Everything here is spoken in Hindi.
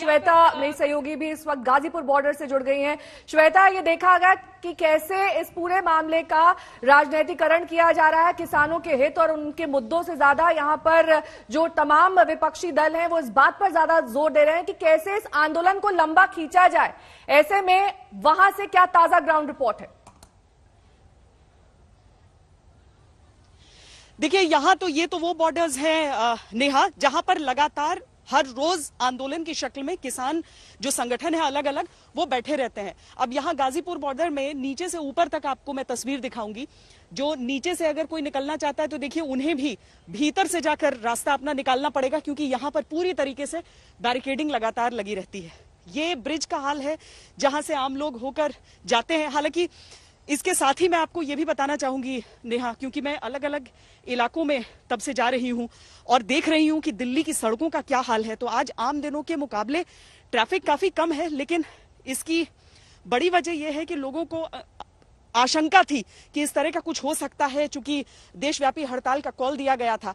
श्वेता मेरी सहयोगी भी इस वक्त गाजीपुर बॉर्डर से जुड़ गई हैं श्वेता ये देखा गया कि कैसे इस पूरे मामले का राजनीतिकरण किया जा रहा है किसानों के हित और उनके मुद्दों से ज्यादा यहाँ पर जो तमाम विपक्षी दल हैं वो इस बात पर ज्यादा जोर दे रहे हैं कि कैसे इस आंदोलन को लंबा खींचा जाए ऐसे में वहां से क्या ताजा ग्राउंड रिपोर्ट है देखिए यहाँ तो ये तो वो बॉर्डर्स हैं नेहा जहां पर लगातार हर रोज आंदोलन की शक्ल में किसान जो संगठन है अलग अलग वो बैठे रहते हैं अब यहाँ गाजीपुर बॉर्डर में नीचे से ऊपर तक आपको मैं तस्वीर दिखाऊंगी जो नीचे से अगर कोई निकलना चाहता है तो देखिए उन्हें भी भीतर से जाकर रास्ता अपना निकालना पड़ेगा क्योंकि यहाँ पर पूरी तरीके से बैरिकेडिंग लगातार लगी रहती है ये ब्रिज का हाल है जहां से आम लोग होकर जाते हैं हालांकि इसके साथ ही मैं आपको ये भी बताना चाहूंगी नेहा क्योंकि मैं अलग अलग इलाकों में तब से जा रही हूँ और देख रही हूँ कि दिल्ली की सड़कों का क्या हाल है तो आज आम दिनों के मुकाबले ट्रैफिक काफ़ी कम है लेकिन इसकी बड़ी वजह यह है कि लोगों को आशंका थी कि इस तरह का कुछ हो सकता है चूंकि देशव्यापी हड़ताल का कॉल दिया गया था